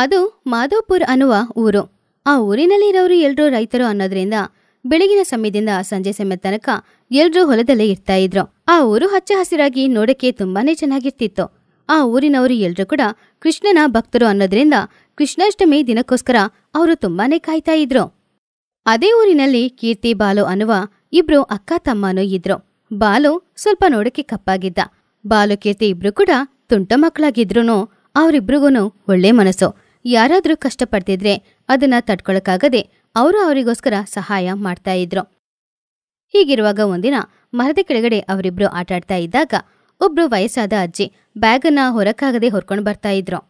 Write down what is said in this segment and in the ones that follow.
ಅದು ಮಾಧವಪುರ್ ಅನ್ನುವ ಊರು ಆ ಊರಿನಲ್ಲಿರೋರು ಎಲ್ಲರೂ ರೈತರು ಅನ್ನೋದ್ರಿಂದ ಬೆಳಗಿನ ಸಮಯದಿಂದ ಸಂಜೆ ಸಮಯ ತನಕ ಎಲ್ಲರೂ ಹೊಲದಲ್ಲೇ ಇರ್ತಾ ಇದ್ರು ಆ ಊರು ಹಚ್ಚ ಹಸಿರಾಗಿ ನೋಡಕ್ಕೆ ತುಂಬಾನೇ ಚೆನ್ನಾಗಿರ್ತಿತ್ತು ಆ ಊರಿನವರು ಎಲ್ಲರೂ ಕೂಡ ಕೃಷ್ಣನ ಭಕ್ತರು ಅನ್ನೋದ್ರಿಂದ ಕೃಷ್ಣಾಷ್ಟಮಿ ದಿನಕ್ಕೋಸ್ಕರ ಅವರು ತುಂಬಾನೇ ಕಾಯ್ತಾ ಇದ್ರು ಅದೇ ಊರಿನಲ್ಲಿ ಕೀರ್ತಿ ಬಾಲು ಅನ್ನುವ ಇಬ್ರು ಅಕ್ಕ ತಮ್ಮನೂ ಇದ್ರು ಬಾಲು ಸ್ವಲ್ಪ ನೋಡಕ್ಕೆ ಕಪ್ಪಾಗಿದ್ದ ಬಾಲು ಕೀರ್ತಿ ಇಬ್ರು ಕೂಡ ತುಂಟ ಮಕ್ಕಳಾಗಿದ್ರು ಅವರಿಬ್ರಿಗೂ ಒಳ್ಳೆ ಮನಸ್ಸು ಯಾರಾದರೂ ಕಷ್ಟಪಡ್ತಿದ್ರೆ ಅದನ್ನು ತಡ್ಕೊಳಕ್ಕಾಗದೆ ಅವರು ಅವರಿಗೋಸ್ಕರ ಸಹಾಯ ಮಾಡ್ತಾ ಇದ್ರು ಹೀಗಿರುವಾಗ ಒಂದಿನ ಮರದ ಕೆಳಗಡೆ ಅವರಿಬ್ರು ಆಟಾಡ್ತಾ ಇದ್ದಾಗ ಒಬ್ರು ವಯಸ್ಸಾದ ಅಜ್ಜಿ ಬ್ಯಾಗನ್ನ ಹೊರಕಾಗದೆ ಹೊರ್ಕೊಂಡು ಬರ್ತಾ ಇದ್ರು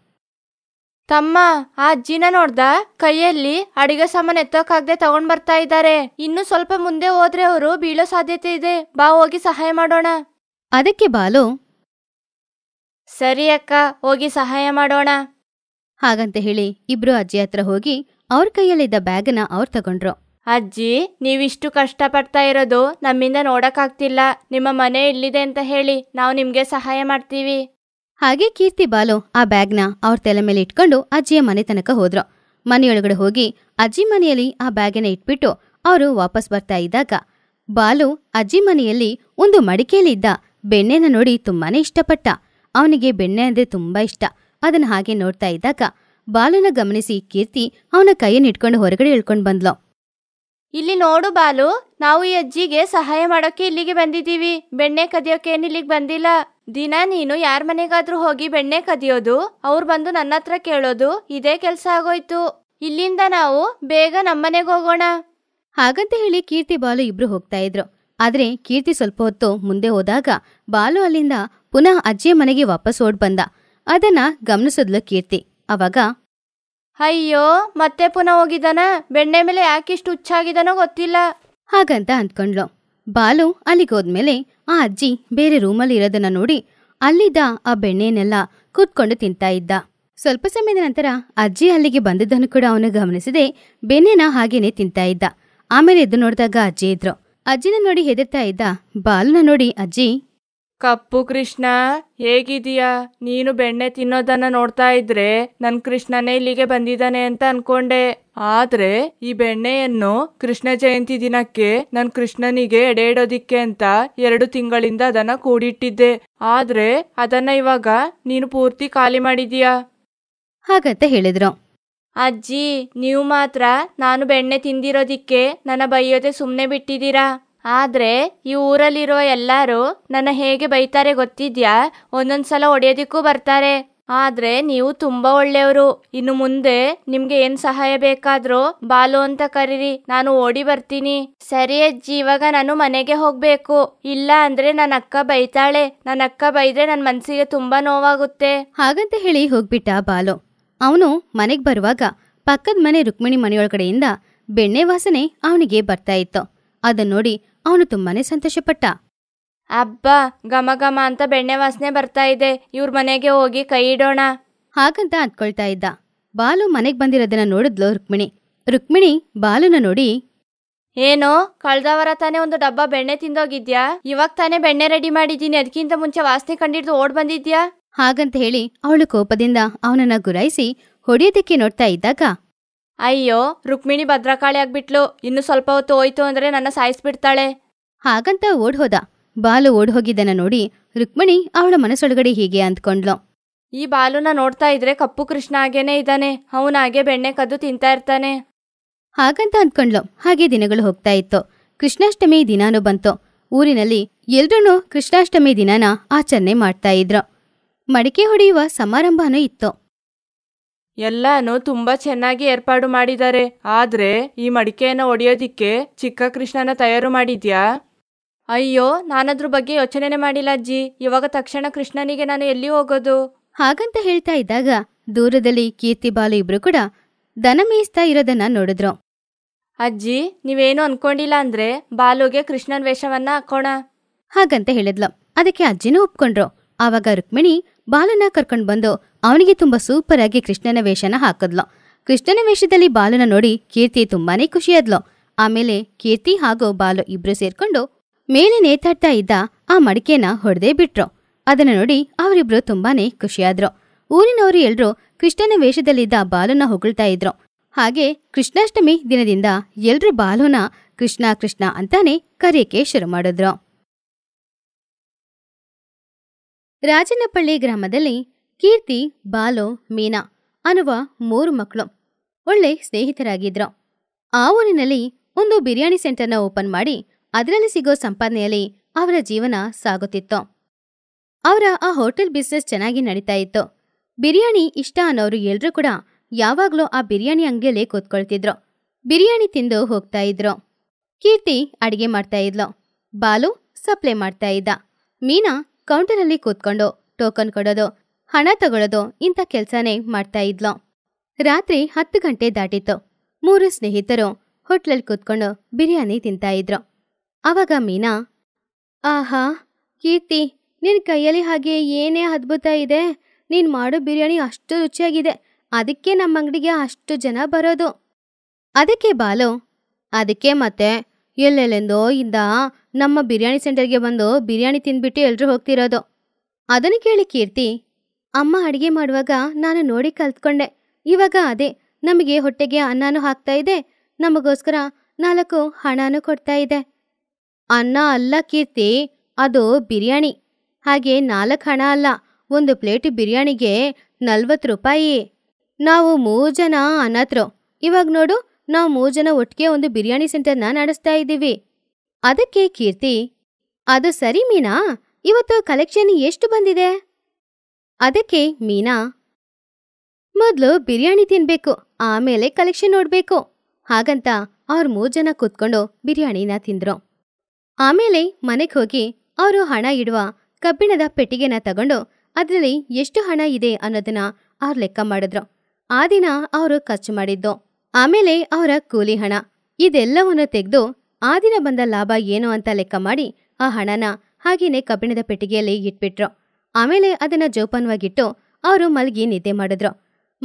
ತಮ್ಮ ಆ ಅಜ್ಜಿನ ನೋಡ್ದ ಕೈಯಲ್ಲಿ ಅಡಿಗೆ ಸಾಮಾನು ಎತ್ತೋಕಾಗದೆ ತಗೊಂಡ್ ಬರ್ತಾ ಇದ್ದಾರೆ ಇನ್ನು ಸ್ವಲ್ಪ ಮುಂದೆ ಹೋದ್ರೆ ಅವರು ಬೀಳೋ ಸಾಧ್ಯತೆ ಇದೆ ಬಾ ಹೋಗಿ ಸಹಾಯ ಮಾಡೋಣ ಅದಕ್ಕೆ ಬಾಲು ಸರಿ ಅಕ್ಕ ಹೋಗಿ ಸಹಾಯ ಮಾಡೋಣ ಹಾಗಂತ ಹೇಳಿ ಇಬ್ರು ಅಜ್ಜಿ ಹತ್ರ ಹೋಗಿ ಅವ್ರ ಕೈಯಲ್ಲಿದ್ದ ಬ್ಯಾಗ್ನ ಅವ್ರು ತಗೊಂಡ್ರು ಅಜ್ಜಿ ನೀವಿಷ್ಟು ಕಷ್ಟಪಡ್ತಾ ಇರೋದು ನಮ್ಮಿಂದ ನೋಡಕ್ಕಾಗ್ತಿಲ್ಲ ನಿಮ್ಮ ಮನೆ ಇಲ್ಲಿದೆ ಅಂತ ಹೇಳಿ ನಾವು ನಿಮ್ಗೆ ಸಹಾಯ ಮಾಡ್ತೀವಿ ಹಾಗೆ ಕೀರ್ತಿ ಬಾಲು ಆ ಬ್ಯಾಗ್ನ ಅವ್ರ ತಲೆ ಮೇಲೆ ಇಟ್ಕೊಂಡು ಅಜ್ಜಿಯ ಮನೆ ತನಕ ಹೋದ್ರು ಮನೆಯೊಳಗಡೆ ಹೋಗಿ ಅಜ್ಜಿ ಮನೆಯಲ್ಲಿ ಆ ಬ್ಯಾಗನ್ನ ಇಟ್ಬಿಟ್ಟು ಅವರು ವಾಪಸ್ ಬರ್ತಾ ಇದ್ದಾಗ ಬಾಲು ಅಜ್ಜಿ ಮನೆಯಲ್ಲಿ ಒಂದು ಇದ್ದ ಬೆಣ್ಣೆನ ನೋಡಿ ತುಂಬಾನೇ ಇಷ್ಟಪಟ್ಟ ಅವನಿಗೆ ಬೆಣ್ಣೆ ಅಂದ್ರೆ ತುಂಬಾ ಇಷ್ಟ ಅದನ್ನ ಹಾಗೆ ನೋಡ್ತಾ ಇದ್ದಾಗ ಬಾಲನ ಗಮನಿಸಿ ಕೀರ್ತಿ ಅವನ ಇಟ್ಕೊಂಡು ಹೊರಗಡೆ ಇಳ್ಕೊಂಡು ಬಂದ್ಲು ಇಲ್ಲಿ ನೋಡು ಬಾಲು ನಾವು ಈ ಅಜ್ಜಿಗೆ ಸಹಾಯ ಮಾಡೋಕೆ ಇಲ್ಲಿಗೆ ಬಂದಿದ್ದೀವಿ ಬೆಣ್ಣೆ ಕದಿಯೋಕೇನು ಇಲ್ಲಿಗೆ ಬಂದಿಲ್ಲ ದಿನ ನೀನು ಯಾರ ಮನೆಗಾದ್ರೂ ಹೋಗಿ ಬೆಣ್ಣೆ ಕದಿಯೋದು ಅವ್ರು ಬಂದು ನನ್ನ ಹತ್ರ ಕೇಳೋದು ಇದೇ ಕೆಲಸ ಆಗೋಯ್ತು ಇಲ್ಲಿಂದ ನಾವು ಬೇಗ ನಮ್ಮನೆಗೆ ಹೋಗೋಣ ಹಾಗಂತ ಹೇಳಿ ಕೀರ್ತಿ ಬಾಲು ಇಬ್ರು ಹೋಗ್ತಾ ಇದ್ರು ಆದ್ರೆ ಕೀರ್ತಿ ಸ್ವಲ್ಪ ಹೊತ್ತು ಮುಂದೆ ಹೋದಾಗ ಬಾಲು ಅಲ್ಲಿಂದ ಪುನಃ ಅಜ್ಜಿಯ ಮನೆಗೆ ವಾಪಸ್ ಓಡ್ ಬಂದ ಅದನ್ನ ಗಮನಿಸಿದ್ಲು ಕೀರ್ತಿ ಅವಾಗ ಅಯ್ಯೋ ಮತ್ತೆ ಪುನಃ ಹೋಗಿದ್ದಾನ ಬೆಣ್ಣೆ ಮೇಲೆ ಯಾಕಿಷ್ಟು ಹುಚ್ಚಾಗಿದ್ದಾನೋ ಗೊತ್ತಿಲ್ಲ ಹಾಗಂತ ಅಂದ್ಕೊಂಡ್ಲು ಬಾಲು ಅಲ್ಲಿಗೋದ್ಮೇಲೆ ಆ ಅಜ್ಜಿ ಬೇರೆ ರೂಮಲ್ಲಿ ಇರೋದನ್ನ ನೋಡಿ ಅಲ್ಲಿದ್ದ ಆ ಬೆಣ್ಣೆನೆಲ್ಲ ಕೂತ್ಕೊಂಡು ತಿಂತಾ ಇದ್ದ ಸ್ವಲ್ಪ ಸಮಯದ ನಂತರ ಅಜ್ಜಿ ಅಲ್ಲಿಗೆ ಬಂದಿದ್ದನ್ನು ಕೂಡ ಅವನು ಗಮನಿಸದೆ ಬೆಣ್ಣೆನ ಹಾಗೇನೆ ತಿಂತಾ ಇದ್ದ ಆಮೇಲೆ ಎದ್ದು ನೋಡಿದಾಗ ಅಜ್ಜಿ ಇದ್ರು ಅಜ್ಜಿನ ನೋಡಿ ಹೆದರ್ತಾ ಇದ್ದ ಬಾಲನ ನೋಡಿ ಅಜ್ಜಿ ಕಪ್ಪು ಕೃಷ್ಣ ಹೇಗಿದೀಯಾ ನೀನು ಬೆಣ್ಣೆ ತಿನ್ನೋದನ್ನ ನೋಡ್ತಾ ಇದ್ರೆ ನನ್ ಕೃಷ್ಣನೇ ಇಲ್ಲಿಗೆ ಬಂದಿದ್ದಾನೆ ಅಂತ ಅನ್ಕೊಂಡೆ ಆದ್ರೆ ಈ ಬೆಣ್ಣೆಯನ್ನು ಕೃಷ್ಣ ಜಯಂತಿ ದಿನಕ್ಕೆ ನನ್ ಕೃಷ್ಣನಿಗೆ ಎಡೆ ಇಡೋದಿಕ್ಕೆ ಅಂತ ಎರಡು ತಿಂಗಳಿಂದ ಅದನ್ನ ಕೂಡಿಟ್ಟಿದ್ದೆ ಆದ್ರೆ ಅದನ್ನ ಇವಾಗ ನೀನು ಪೂರ್ತಿ ಖಾಲಿ ಮಾಡಿದೀಯಾ ಹಾಗಂತ ಹೇಳಿದ್ರು ಅಜ್ಜಿ ನೀವು ಮಾತ್ರ ನಾನು ಬೆಣ್ಣೆ ತಿಂದಿರೋದಿಕ್ಕೆ ನನ್ನ ಬೈಯೋದೆ ಸುಮ್ಮನೆ ಬಿಟ್ಟಿದ್ದೀರಾ ಆದರೆ ಈ ಊರಲ್ಲಿರುವ ಎಲ್ಲರೂ ನನ್ನ ಹೇಗೆ ಬೈತಾರೆ ಗೊತ್ತಿದ್ಯಾ ಒಂದೊಂದ್ಸಲ ಹೊಡೆಯೋದಿಕ್ಕೂ ಬರ್ತಾರೆ ಆದರೆ ನೀವು ತುಂಬ ಒಳ್ಳೆಯವರು ಇನ್ನು ಮುಂದೆ ನಿಮಗೆ ಏನು ಸಹಾಯ ಬೇಕಾದರೂ ಬಾಲು ಅಂತ ಕರೀರಿ ನಾನು ಓಡಿ ಬರ್ತೀನಿ ಸರಿ ಅಜ್ಜಿ ಇವಾಗ ನಾನು ಮನೆಗೆ ಹೋಗಬೇಕು ಇಲ್ಲ ಅಂದರೆ ನನ್ನ ಅಕ್ಕ ಬೈತಾಳೆ ನನ್ನ ಅಕ್ಕ ಬೈದ್ರೆ ನನ್ನ ಮನಸ್ಸಿಗೆ ತುಂಬ ನೋವಾಗುತ್ತೆ ಹಾಗಂತ ಹೇಳಿ ಹೋಗ್ಬಿಟ್ಟ ಬಾಲು ಅವನು ಮನೆಗೆ ಬರುವಾಗ ಪಕ್ಕದ ಮನೆ ರುಕ್ಮಿಣಿ ಮನೆಯೊಳಗಡೆಯಿಂದ ಬೆಣ್ಣೆ ವಾಸನೆ ಅವನಿಗೆ ಬರ್ತಾ ಇತ್ತು ಅದನ್ನು ನೋಡಿ ಅವನು ತುಂಬಾನೇ ಸಂತೋಷಪಟ್ಟ ಅಬ್ಬ ಘಮ ಘಮ ಅಂತ ಬೆಣ್ಣೆ ವಾಸನೆ ಬರ್ತಾ ಇದೆ ಇವ್ರ ಮನೆಗೆ ಹೋಗಿ ಕೈ ಇಡೋಣ ಹಾಗಂತ ಅಂದ್ಕೊಳ್ತಾ ಇದ್ದ ಬಾಲು ಮನೆಗೆ ಬಂದಿರೋದನ್ನ ನೋಡಿದ್ಲು ರುಕ್ಮಿಣಿ ರುಕ್ಮಿಣಿ ಬಾಲುನ ನೋಡಿ ಏನೋ ಕಳ್ದವರ ತಾನೇ ಒಂದು ಡಬ್ಬ ಬೆಣ್ಣೆ ತಿಂದೋಗಿದ್ಯಾ ಇವಾಗ ತಾನೇ ಬೆಣ್ಣೆ ರೆಡಿ ಮಾಡಿದ್ದೀನಿ ಅದಕ್ಕಿಂತ ಮುಂಚೆ ವಾಸನೆ ಕಂಡಿಡ್ದು ಓಡ್ ಬಂದಿದ್ಯಾ ಹಾಗಂತ ಹೇಳಿ ಅವಳು ಕೋಪದಿಂದ ಅವನನ್ನ ಗುರಾಯಿಸಿ ಹೊಡೆಯೋದಕ್ಕೆ ನೋಡ್ತಾ ಇದ್ದಾಗ ಅಯ್ಯೋ ರುಕ್ಮಿಣಿ ಭದ್ರಕಾಳಿ ಆಗ್ಬಿಟ್ಲು ಇನ್ನು ಸ್ವಲ್ಪ ಹೊತ್ತು ಹೋಯ್ತು ಅಂದ್ರೆ ನನ್ನ ಸಾಯಿಸ್ಬಿಡ್ತಾಳೆ ಹಾಗಂತ ಓಡ್ ಹೋದ ಬಾಲು ಓಡ್ ಹೋಗಿದ್ದನ ನೋಡಿ ರುಕ್ಮಿಣಿ ಅವಳ ಮನಸ್ಸೊಳಗಡೆ ಹೀಗೆ ಅಂದ್ಕೊಂಡ್ಲು ಈ ಬಾಲುನ ನೋಡ್ತಾ ಇದ್ರೆ ಕಪ್ಪು ಕೃಷ್ಣ ಹಾಗೇನೆ ಇದ್ದಾನೆ ಹಾಗೆ ಬೆಣ್ಣೆ ಕದ್ದು ತಿಂತಾ ಇರ್ತಾನೆ ಹಾಗಂತ ಅಂದ್ಕೊಂಡ್ಲು ಹಾಗೆ ದಿನಗಳು ಹೋಗ್ತಾ ಇತ್ತು ಕೃಷ್ಣಾಷ್ಟಮಿ ದಿನಾನು ಬಂತು ಊರಿನಲ್ಲಿ ಎಲ್ರೂ ಕೃಷ್ಣಾಷ್ಟಮಿ ದಿನಾನ ಆಚರಣೆ ಮಾಡ್ತಾ ಇದ್ರು ಮಡಿಕೆ ಹೊಡೆಯುವ ಸಮಾರಂಭನೂ ಇತ್ತು ಎಲ್ಲಾನು ತುಂಬಾ ಚೆನ್ನಾಗಿ ಏರ್ಪಾಡು ಮಾಡಿದ್ದಾರೆ ಆದ್ರೆ ಈ ಮಡಿಕೆಯನ್ನ ಒಡೆಯೋದಿಕ್ಕೆ ಚಿಕ್ಕ ಕೃಷ್ಣನ ತಯಾರು ಮಾಡಿದ್ಯಾ ಅಯ್ಯೋ ನಾನದ್ರ ಬಗ್ಗೆ ಯೋಚನೆನೇ ಮಾಡಿಲ್ಲ ಅಜ್ಜಿ ಇವಾಗ ತಕ್ಷಣ ಕೃಷ್ಣನಿಗೆ ನಾನು ಎಲ್ಲಿ ಹೋಗೋದು ಹಾಗಂತ ಹೇಳ್ತಾ ಇದ್ದಾಗ ದೂರದಲ್ಲಿ ಕೀರ್ತಿ ಬಾಲು ಇಬ್ರು ಕೂಡ ದನ ಮೇಯಿಸ್ತಾ ಇರೋದನ್ನ ನೋಡಿದ್ರು ಅಜ್ಜಿ ನೀವೇನು ಅನ್ಕೊಂಡಿಲ್ಲ ಅಂದ್ರೆ ಬಾಲುಗೆ ಕೃಷ್ಣನ್ ವೇಷವನ್ನ ಹಾಕೋಣ ಹಾಗಂತ ಹೇಳಿದ್ಲು ಅದಕ್ಕೆ ಅಜ್ಜಿನೂ ಒಪ್ಕೊಂಡ್ರು ಆವಾಗ ರುಕ್ಮಿಣಿ ಬಾಲನ ಕರ್ಕೊಂಡು ಬಂದು ಅವನಿಗೆ ತುಂಬ ಸೂಪರ್ ಆಗಿ ಕೃಷ್ಣನ ವೇಷನ ಹಾಕಿದ್ಲು ಕೃಷ್ಣನ ವೇಷದಲ್ಲಿ ಬಾಲನ ನೋಡಿ ಕೀರ್ತಿ ತುಂಬಾನೇ ಖುಷಿಯಾದ್ಲು ಆಮೇಲೆ ಕೀರ್ತಿ ಹಾಗೂ ಬಾಲು ಇಬ್ರು ಸೇರ್ಕೊಂಡು ಮೇಲೆ ನೇತಾಡ್ತಾ ಇದ್ದ ಆ ಮಡಿಕೆನ ಹೊಡೆದೇ ಬಿಟ್ರು ಅದನ್ನ ನೋಡಿ ಅವರಿಬ್ರು ತುಂಬಾನೇ ಖುಷಿಯಾದ್ರು ಊರಿನವರು ಎಲ್ರೂ ಕೃಷ್ಣನ ವೇಷದಲ್ಲಿದ್ದ ಬಾಲುನ ಹೊಗಳ್ತಾ ಇದ್ರು ಹಾಗೆ ಕೃಷ್ಣಾಷ್ಟಮಿ ದಿನದಿಂದ ಎಲ್ರು ಬಾಲುನ ಕೃಷ್ಣ ಕೃಷ್ಣ ಅಂತಾನೆ ಕರೆಯಕ್ಕೆ ಶುರು ಮಾಡಿದ್ರು ರಾಜನಪಳ್ಳಿ ಗ್ರಾಮದಲ್ಲಿ ಕೀರ್ತಿ ಬಾಲು ಮೀನಾ ಅನ್ನುವ ಮೂರು ಮಕ್ಕಳು ಒಳ್ಳೆ ಸ್ನೇಹಿತರಾಗಿದ್ರು ಆ ಊರಿನಲ್ಲಿ ಒಂದು ಬಿರಿಯಾನಿ ಸೆಂಟರ್ನ ಓಪನ್ ಮಾಡಿ ಅದರಲ್ಲಿ ಸಿಗೋ ಸಂಪಾದನೆಯಲ್ಲಿ ಅವರ ಜೀವನ ಸಾಗುತ್ತಿತ್ತು ಅವರ ಆ ಹೋಟೆಲ್ ಬಿಸ್ನೆಸ್ ಚೆನ್ನಾಗಿ ನಡೀತಾ ಇತ್ತು ಬಿರಿಯಾನಿ ಇಷ್ಟ ಅನ್ನೋರು ಎಲ್ಲರೂ ಕೂಡ ಯಾವಾಗಲೂ ಆ ಬಿರಿಯಾನಿ ಅಂಗೇಲೆ ಕೂತ್ಕೊಳ್ತಿದ್ರು ಬಿರಿಯಾನಿ ತಿಂದು ಹೋಗ್ತಾ ಇದ್ರು ಕೀರ್ತಿ ಅಡಿಗೆ ಮಾಡ್ತಾ ಇದ್ಲು ಬಾಲು ಸಪ್ಲೈ ಮಾಡ್ತಾ ಇದ್ದ ಮೀನಾ ಕೌಂಟರಲ್ಲಿ ಕೂತ್ಕೊಂಡು ಟೋಕನ್ ಕೊಡೋದು ಹಣ ತಗೊಳ್ಳೋದು ಇಂಥ ಕೆಲಸನೇ ಮಾಡ್ತಾ ಇದ್ಲು ರಾತ್ರಿ ಹತ್ತು ಗಂಟೆ ದಾಟಿತ್ತು ಮೂರು ಸ್ನೇಹಿತರು ಹೋಟ್ಲಲ್ಲಿ ಕೂತ್ಕೊಂಡು ಬಿರಿಯಾನಿ ತಿಂತಾ ಇದ್ರು ಆವಾಗ ಮೀನಾ ಆಹಾ ಕೀರ್ತಿ ನಿನ್ನ ಕೈಯಲ್ಲಿ ಹಾಗೆ ಏನೇ ಅದ್ಭುತ ಇದೆ ನೀನು ಮಾಡೋ ಬಿರಿಯಾನಿ ಅಷ್ಟು ರುಚಿಯಾಗಿದೆ ಅದಕ್ಕೆ ನಮ್ಮ ಅಂಗಡಿಗೆ ಅಷ್ಟು ಜನ ಬರೋದು ಅದಕ್ಕೆ ಬಾಲು ಅದಕ್ಕೆ ಮತ್ತೆ ಎಲ್ಲೆಲ್ಲೆಂದೋ ಇಂದ ನಮ್ಮ ಬಿರಿಯಾನಿ ಸೆಂಟರ್ಗೆ ಬಂದು ಬಿರಿಯಾನಿ ತಿಂದ್ಬಿಟ್ಟು ಎಲ್ಲರೂ ಹೋಗ್ತಿರೋದು ಅದನ್ನು ಕೇಳಿ ಕೀರ್ತಿ ಅಮ್ಮ ಅಡುಗೆ ಮಾಡುವಾಗ ನಾನು ನೋಡಿ ಕಲ್ತ್ಕೊಂಡೆ ಇವಾಗ ಅದೇ ನಮಗೆ ಹೊಟ್ಟೆಗೆ ಅನ್ನನೂ ಹಾಕ್ತಾ ಇದೆ ನಮಗೋಸ್ಕರ ನಾಲ್ಕು ಹಣನೂ ಕೊಡ್ತಾ ಇದೆ ಅನ್ನ ಅಲ್ಲ ಕೀರ್ತಿ ಅದು ಬಿರಿಯಾನಿ ಹಾಗೆ ನಾಲ್ಕು ಹಣ ಅಲ್ಲ ಒಂದು ಪ್ಲೇಟ್ ಬಿರಿಯಾನಿಗೆ ನಲ್ವತ್ತು ರೂಪಾಯಿ ನಾವು ಮೂರು ಜನ ಅನಾಥರು ಇವಾಗ ನೋಡು ನಾವು ಮೂರು ಜನ ಒಟ್ಟಿಗೆ ಒಂದು ಬಿರಿಯಾನಿ ಸೆಂಟರ್ನ ನಡೆಸ್ತಾ ಇದ್ದೀವಿ ಅದಕ್ಕೆ ಕೀರ್ತಿ ಅದು ಸರಿ ಮೀನಾ ಇವತ್ತು ಕಲೆಕ್ಷನ್ ಎಷ್ಟು ಬಂದಿದೆ ಅದಕ್ಕೆ ಮೀನಾ ಮೊದಲು ಬಿರಿಯಾನಿ ತಿನ್ಬೇಕು ಆಮೇಲೆ ಕಲೆಕ್ಷನ್ ನೋಡ್ಬೇಕು ಹಾಗಂತ ಅವ್ರ ಮೂರು ಜನ ಕೂತ್ಕೊಂಡು ಬಿರಿಯಾನಿನ ತಿಂದ್ರು ಆಮೇಲೆ ಮನೆಗೆ ಹೋಗಿ ಅವರು ಹಣ ಇಡುವ ಕಬ್ಬಿಣದ ಪೆಟ್ಟಿಗೆನ ತಗೊಂಡು ಅದರಲ್ಲಿ ಎಷ್ಟು ಹಣ ಇದೆ ಅನ್ನೋದನ್ನ ಅವ್ರು ಲೆಕ್ಕ ಮಾಡಿದ್ರು ಆ ದಿನ ಅವರು ಖರ್ಚು ಮಾಡಿದ್ದು ಆಮೇಲೆ ಅವರ ಕೂಲಿ ಹಣ ಇದೆಲ್ಲವನ್ನು ತೆಗೆದು ಆ ದಿನ ಬಂದ ಲಾಭ ಏನು ಅಂತ ಲೆಕ್ಕ ಮಾಡಿ ಆ ಹಣನ ಹಾಗೇನೇ ಕಬ್ಬಿಣದ ಪೆಟ್ಟಿಗೆಯಲ್ಲಿ ಇಟ್ಬಿಟ್ರು ಆಮೇಲೆ ಅದನ್ನ ಜೋಪಾನವಾಗಿಟ್ಟು ಅವರು ಮಲಗಿ ನಿದ್ದೆ ಮಾಡಿದ್ರು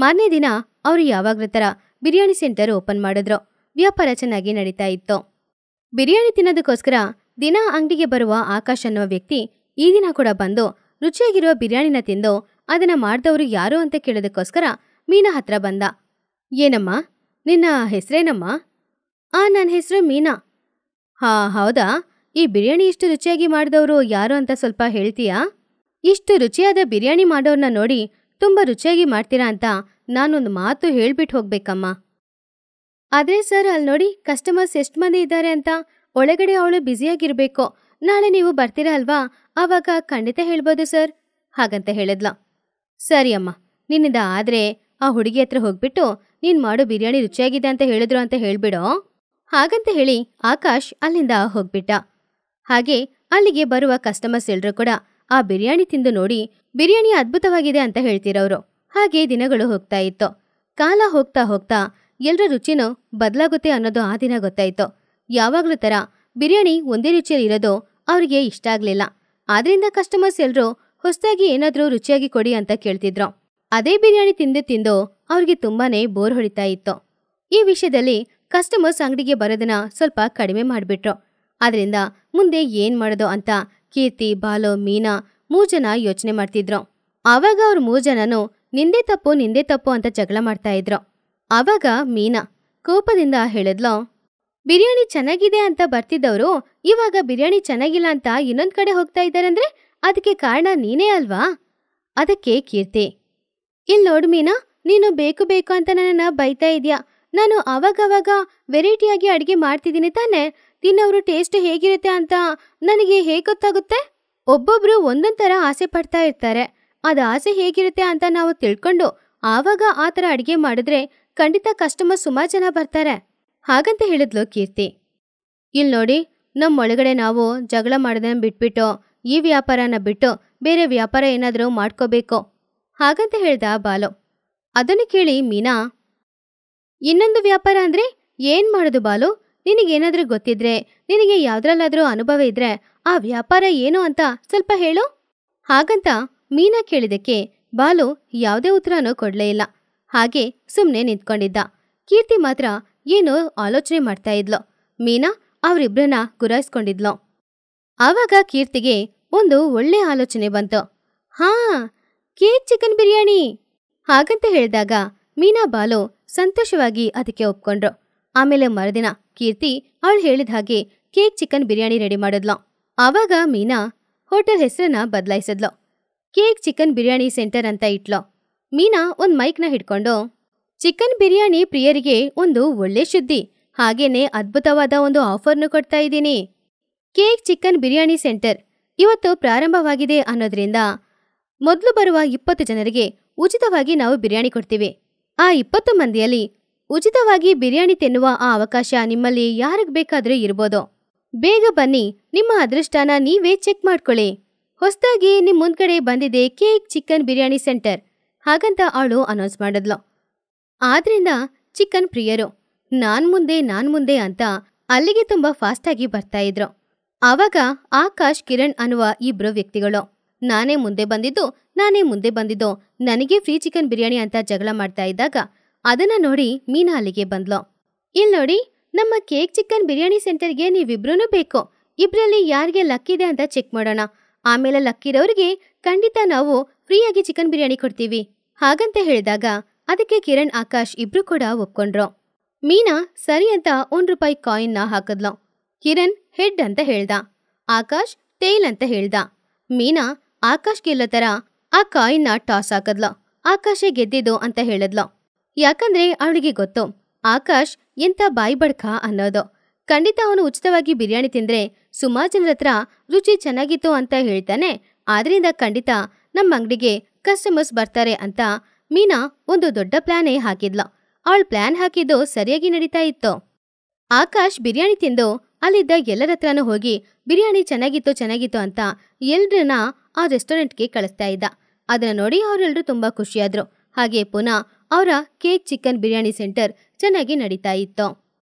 ಮಾರನೇ ದಿನ ಅವರು ಯಾವಾಗ್ರ ಥರ ಬಿರಿಯಾನಿ ಸೆಂಟರ್ ಓಪನ್ ಮಾಡಿದ್ರು ವ್ಯಾಪಾರ ಚೆನ್ನಾಗಿ ನಡೀತಾ ಇತ್ತು ಬಿರಿಯಾನಿ ತಿನ್ನೋದಕ್ಕೋಸ್ಕರ ದಿನ ಅಂಗಡಿಗೆ ಬರುವ ಆಕಾಶ್ ಅನ್ನುವ ವ್ಯಕ್ತಿ ಈ ದಿನ ಕೂಡ ಬಂದು ರುಚಿಯಾಗಿರುವ ಬಿರಿಯಾನಿನ ತಿಂದು ಅದನ್ನ ಮಾಡಿದವರು ಯಾರು ಅಂತ ಕೇಳೋದಕ್ಕೋಸ್ಕರ ಮೀನಾ ಹತ್ರ ಬಂದ ಏನಮ್ಮ ನಿನ್ನ ಹೆಸರೇನಮ್ಮ ಆ ನನ್ನ ಹೆಸರು ಮೀನಾ ಹಾಂ ಹೌದಾ ಈ ಬಿರಿಯಾನಿ ಇಷ್ಟು ರುಚಿಯಾಗಿ ಮಾಡಿದವರು ಯಾರು ಅಂತ ಸ್ವಲ್ಪ ಹೇಳ್ತೀಯಾ ಇಷ್ಟು ರುಚಿಯಾದ ಬಿರಿಯಾನಿ ಮಾಡೋರನ್ನ ನೋಡಿ ತುಂಬ ರುಚಿಯಾಗಿ ಮಾಡ್ತೀರಾ ಅಂತ ನಾನೊಂದು ಮಾತು ಹೇಳ್ಬಿಟ್ಟು ಹೋಗ್ಬೇಕಮ್ಮ ಆದರೆ ಸರ್ ಅಲ್ಲಿ ನೋಡಿ ಕಸ್ಟಮರ್ಸ್ ಎಷ್ಟು ಮಂದಿ ಇದ್ದಾರೆ ಅಂತ ಒಳಗಡೆ ಅವಳು ಬ್ಯುಸಿಯಾಗಿರಬೇಕು ನಾಳೆ ನೀವು ಬರ್ತೀರಾ ಅಲ್ವಾ ಆವಾಗ ಖಂಡಿತ ಹೇಳ್ಬೋದು ಸರ್ ಹಾಗಂತ ಹೇಳಿದ್ಲ ಸರಿ ಅಮ್ಮ ನಿನ್ನಿಂದ ಆದರೆ ಆ ಹುಡುಗಿ ಹತ್ರ ಹೋಗ್ಬಿಟ್ಟು ನೀನು ಮಾಡೋ ಬಿರಿಯಾನಿ ರುಚಿಯಾಗಿದೆ ಅಂತ ಹೇಳಿದ್ರು ಅಂತ ಹೇಳಿಬಿಡೋ ಹಾಗಂತ ಹೇಳಿ ಆಕಾಶ್ ಅಲ್ಲಿಂದ ಹೋಗ್ಬಿಟ್ಟ ಹಾಗೆ ಅಲ್ಲಿಗೆ ಬರುವ ಕಸ್ಟಮರ್ಸ್ ಎಲ್ಲರೂ ಕೂಡ ಆ ಬಿರಿಯಾನಿ ತಿಂದು ನೋಡಿ ಬಿರಿಯಾನಿ ಅದ್ಭುತವಾಗಿದೆ ಅಂತ ಹೇಳ್ತಿರೋರು ಹಾಗೆ ದಿನಗಳು ಹೋಗ್ತಾ ಇತ್ತು ಕಾಲ ಹೋಗ್ತಾ ಹೋಗ್ತಾ ಎಲ್ಲರ ರುಚಿನೂ ಬದಲಾಗುತ್ತೆ ಅನ್ನೋದು ಆ ದಿನ ಗೊತ್ತಾಯಿತು ಯಾವಾಗಲೂ ಥರ ಬಿರಿಯಾನಿ ಒಂದೇ ರುಚಿಯಲ್ಲಿ ಇರೋದು ಅವರಿಗೆ ಇಷ್ಟ ಆಗಲಿಲ್ಲ ಆದ್ರಿಂದ ಕಸ್ಟಮರ್ಸ್ ಎಲ್ಲರೂ ಹೊಸದಾಗಿ ಏನಾದರೂ ರುಚಿಯಾಗಿ ಕೊಡಿ ಅಂತ ಕೇಳ್ತಿದ್ರು ಅದೇ ಬಿರಿಯಾನಿ ತಿಂದು ತಿಂದು ಅವ್ರಿಗೆ ತುಂಬಾನೇ ಬೋರ್ ಹೊಡಿತಾ ಇತ್ತು ಈ ವಿಷಯದಲ್ಲಿ ಕಸ್ಟಮರ್ಸ್ ಅಂಗಡಿಗೆ ಬರೋದನ್ನ ಸ್ವಲ್ಪ ಕಡಿಮೆ ಮಾಡಿಬಿಟ್ರು ಅದರಿಂದ ಮುಂದೆ ಏನು ಮಾಡೋದು ಅಂತ ಕೀರ್ತಿ ಬಾಲು ಮೀನಾ ಮೂರು ಜನ ಯೋಚನೆ ಮಾಡ್ತಿದ್ರು ಆವಾಗ ಅವ್ರ ಮೂರು ಜನನು ನಿಂದೆ ತಪ್ಪು ನಿಂದೆ ತಪ್ಪು ಅಂತ ಜಗಳ ಮಾಡ್ತಾ ಇದ್ರು ಆವಾಗ ಮೀನಾ ಕೋಪದಿಂದ ಹೇಳಿದ್ಲು ಬಿರಿಯಾನಿ ಚೆನ್ನಾಗಿದೆ ಅಂತ ಬರ್ತಿದ್ದವರು ಇವಾಗ ಬಿರಿಯಾನಿ ಚೆನ್ನಾಗಿಲ್ಲ ಅಂತ ಇನ್ನೊಂದು ಕಡೆ ಹೋಗ್ತಾ ಇದ್ದಾರಂದ್ರೆ ಅದಕ್ಕೆ ಕಾರಣ ನೀನೇ ಅಲ್ವಾ ಅದಕ್ಕೆ ಕೀರ್ತಿ ಇಲ್ಲಿ ನೋಡು ಮೀನಾ ನೀನು ಬೇಕು ಬೇಕು ಅಂತ ನನ್ನನ್ನ ಬೈತಾ ಇದೆಯಾ ನಾನು ಅವಾಗವಾಗ ವೆರೈಟಿಯಾಗಿ ಅಡುಗೆ ಮಾಡ್ತಿದ್ದೀನಿ ತಾನೆ ತಿನ್ನೋರು ಟೇಸ್ಟ್ ಹೇಗಿರುತ್ತೆ ಅಂತ ನನಗೆ ಹೇಗೆ ಗೊತ್ತಾಗುತ್ತೆ ಒಬ್ಬೊಬ್ರು ಒಂದೊಂದು ಥರ ಆಸೆ ಪಡ್ತಾ ಇರ್ತಾರೆ ಅದು ಆಸೆ ಹೇಗಿರುತ್ತೆ ಅಂತ ನಾವು ತಿಳ್ಕೊಂಡು ಆವಾಗ ಆ ಥರ ಅಡುಗೆ ಮಾಡಿದ್ರೆ ಖಂಡಿತ ಕಸ್ಟಮರ್ ಸುಮಾರು ಜನ ಬರ್ತಾರೆ ಹಾಗಂತ ಹೇಳಿದ್ಲು ಕೀರ್ತಿ ಇಲ್ಲಿ ನೋಡಿ ನಮ್ಮ ಒಳಗಡೆ ನಾವು ಜಗಳ ಮಾಡೋದನ್ನ ಬಿಟ್ಬಿಟ್ಟು ಈ ವ್ಯಾಪಾರನ ಬಿಟ್ಟು ಬೇರೆ ವ್ಯಾಪಾರ ಏನಾದರೂ ಮಾಡ್ಕೋಬೇಕು ಹಾಗಂತ ಹೇಳ್ದ ಬಾಲು ಅದನ್ನು ಕೇಳಿ ಮೀನಾ ಇನ್ನೊಂದು ವ್ಯಾಪಾರ ಅಂದ್ರೆ ಏನ್ ಮಾಡುದು ಬಾಲು ನಿನಗೇನಾದ್ರೂ ಗೊತ್ತಿದ್ರೆ ನಿನಗೆ ಯಾವ್ದ್ರಲ್ಲಾದ್ರೂ ಅನುಭವ ಇದ್ರೆ ಆ ವ್ಯಾಪಾರ ಏನು ಅಂತ ಸ್ವಲ್ಪ ಹೇಳು ಹಾಗಂತ ಮೀನಾ ಕೇಳಿದಕ್ಕೆ ಬಾಲು ಯಾವುದೇ ಉತ್ತರನೂ ಕೊಡ್ಲೇ ಇಲ್ಲ ಹಾಗೆ ಸುಮ್ಮನೆ ನಿಂತ್ಕೊಂಡಿದ್ದ ಕೀರ್ತಿ ಮಾತ್ರ ಏನೋ ಆಲೋಚನೆ ಮಾಡ್ತಾ ಇದ್ಲು ಮೀನಾ ಅವರಿಬ್ಬರನ್ನ ಗುರಾಯಿಸ್ಕೊಂಡಿದ್ಲು ಆವಾಗ ಕೀರ್ತಿಗೆ ಒಂದು ಒಳ್ಳೆ ಆಲೋಚನೆ ಬಂತು ಹಾ ಕೇಕ್ ಚಿಕನ್ ಬಿರಿಯಾನಿ ಹಾಗಂತ ಹೇಳಿದಾಗ ಮೀನಾ ಬಾಲು ಸಂತೋಷವಾಗಿ ಅದಕ್ಕೆ ಒಪ್ಕೊಂಡ್ರು ಆಮೇಲೆ ಮರುದಿನ ಕೀರ್ತಿ ಅವಳು ಹೇಳಿದ ಹಾಗೆ ಕೇಕ್ ಚಿಕನ್ ಬಿರಿಯಾನಿ ರೆಡಿ ಮಾಡಿದ್ಲು ಆವಾಗ ಮೀನಾ ಹೋಟೆಲ್ ಹೆಸರನ್ನ ಬದಲಾಯಿಸಿದ್ಲು ಕೇಕ್ ಚಿಕನ್ ಬಿರಿಯಾನಿ ಸೆಂಟರ್ ಅಂತ ಇಟ್ಲೋ ಮೀನಾ ಒಂದು ಮೈಕ್ನ ಹಿಡ್ಕೊಂಡು ಚಿಕನ್ ಬಿರಿಯಾನಿ ಪ್ರಿಯರಿಗೆ ಒಂದು ಒಳ್ಳೆ ಸುದ್ದಿ ಹಾಗೇನೆ ಅದ್ಭುತವಾದ ಒಂದು ಆಫರ್ನು ಕೊಡ್ತಾ ಇದ್ದೀನಿ ಕೇಕ್ ಚಿಕನ್ ಬಿರಿಯಾನಿ ಸೆಂಟರ್ ಇವತ್ತು ಪ್ರಾರಂಭವಾಗಿದೆ ಅನ್ನೋದ್ರಿಂದ ಮೊದಲು ಬರುವ ಇಪ್ಪತ್ತು ಜನರಿಗೆ ಉಚಿತವಾಗಿ ನಾವು ಬಿರಿಯಾನಿ ಕೊಡ್ತೀವಿ ಆ ಇಪ್ಪತ್ತು ಮಂದಿಯಲ್ಲಿ ಉಚಿತವಾಗಿ ಬಿರಿಯಾನಿ ತಿನ್ನುವ ಆ ಅವಕಾಶ ನಿಮ್ಮಲ್ಲಿ ಯಾರಿಗೆ ಬೇಕಾದರೂ ಇರ್ಬೋದು ಬೇಗ ಬನ್ನಿ ನಿಮ್ಮ ಅದೃಷ್ಟನ ನೀವೇ ಚೆಕ್ ಮಾಡ್ಕೊಳ್ಳಿ ಹೊಸದಾಗಿ ನಿಮ್ಮ ಮುಂದ್ಗಡೆ ಬಂದಿದೆ ಕೇಕ್ ಚಿಕನ್ ಬಿರಿಯಾನಿ ಸೆಂಟರ್ ಹಾಗಂತ ಅವಳು ಅನೌನ್ಸ್ ಮಾಡಿದ್ಲು ಆದ್ರಿಂದ ಚಿಕನ್ ಪ್ರಿಯರು ನಾನ್ ಮುಂದೆ ನಾನ್ ಮುಂದೆ ಅಂತ ಅಲ್ಲಿಗೆ ತುಂಬಾ ಫಾಸ್ಟ್ ಆಗಿ ಬರ್ತಾ ಇದ್ರು ಆವಾಗ ಆಕಾಶ್ ಕಿರಣ್ ಅನ್ನುವ ಇಬ್ರು ವ್ಯಕ್ತಿಗಳು ನಾನೇ ಮುಂದೆ ಬಂದಿದ್ದು ನಾನೇ ಮುಂದೆ ಬಂದಿದ್ದು ನನಗೆ ಫ್ರೀ ಚಿಕನ್ ಬಿರಿಯಾನಿ ಅಂತ ಜಗಳ ಮಾಡ್ತಾ ಇದ್ದಾಗ ಅದನ್ನ ನೋಡಿ ಮೀನಾ ಅಲ್ಲಿಗೆ ಬಂದ್ಲೋ ಇಲ್ಲಿ ನೋಡಿ ನಮ್ಮ ಕೇಕ್ ಚಿಕನ್ ಬಿರಿಯಾನಿ ಸೆಂಟರ್ಗೆ ನೀವಿಬ್ರು ಬೇಕು ಇಬ್ರಲ್ಲಿ ಯಾರಿಗೆ ಲಕ್ಕಿದೆ ಅಂತ ಚೆಕ್ ಮಾಡೋಣ ಆಮೇಲೆ ಲಕ್ಕಿರೋರಿಗೆ ಖಂಡಿತ ನಾವು ಫ್ರೀಯಾಗಿ ಚಿಕನ್ ಬಿರಿಯಾನಿ ಕೊಡ್ತೀವಿ ಹಾಗಂತ ಹೇಳಿದಾಗ ಅದಕ್ಕೆ ಕಿರಣ್ ಆಕಾಶ್ ಇಬ್ರು ಕೂಡ ಒಪ್ಕೊಂಡ್ರು ಮೀನಾ ಸರಿ ಅಂತ ಒಂದ್ ರೂಪಾಯಿ ನ ಹಾಕದ್ಲೋ ಕಿರಣ್ ಹೆಡ್ ಅಂತ ಹೇಳ್ದ ಆಕಾಶ್ ಟೇಲ್ ಅಂತ ಹೇಳ್ದ ಮೀನಾ ಆಕಾಶ್ ಗೆಲ್ಲತರ ಆ ಕಾಯಿನ ಟಾಸ್ ಹಾಕದ್ಲ ಆಕಾಶ ಗೆದ್ದಿದ್ದು ಅಂತ ಹೇಳದ್ಲ ಯಾಕಂದ್ರೆ ಅವಳಿಗೆ ಗೊತ್ತು ಆಕಾಶ್ ಎಂತ ಬಾಯಿ ಬಡ್ಕ ಅನ್ನೋದು ಖಂಡಿತ ಅವನು ಉಚಿತವಾಗಿ ಬಿರಿಯಾನಿ ತಿಂದ್ರೆ ಸುಮಾರು ಜನರ ಹತ್ರ ರುಚಿ ಚೆನ್ನಾಗಿತ್ತು ಅಂತ ಹೇಳ್ತಾನೆ ಆದ್ರಿಂದ ಖಂಡಿತ ನಮ್ಮ ಅಂಗಡಿಗೆ ಕಸ್ಟಮರ್ಸ್ ಬರ್ತಾರೆ ಅಂತ ಮೀನಾ ಒಂದು ದೊಡ್ಡ ಪ್ಲಾನೇ ಹಾಕಿದ್ಲ ಅವಳ ಪ್ಲಾನ್ ಹಾಕಿದ್ದು ಸರಿಯಾಗಿ ನಡೀತಾ ಇತ್ತು ಆಕಾಶ್ ಬಿರಿಯಾನಿ ತಿಂದು ಅಲ್ಲಿದ್ದ ಎಲ್ಲರ ಹತ್ರನೂ ಹೋಗಿ ಬಿರಿಯಾನಿ ಚೆನ್ನಾಗಿತ್ತು ಚೆನ್ನಾಗಿತ್ತು ಅಂತ ಎಲ್ಲರನ್ನ ಆ ರೆಸ್ಟೋರೆಂಟ್ಗೆ ಕಳಿಸ್ತಾ ಇದ್ದ ಅದನ್ನ ನೋಡಿ ಅವರೆಲ್ಲರೂ ತುಂಬಾ ಖುಷಿಯಾದರು ಹಾಗೆ ಪುನಃ ಅವರ ಕೇಕ್ ಚಿಕನ್ ಬಿರಿಯಾನಿ ಸೆಂಟರ್ ಚೆನ್ನಾಗಿ ನಡೀತಾ ಇತ್ತು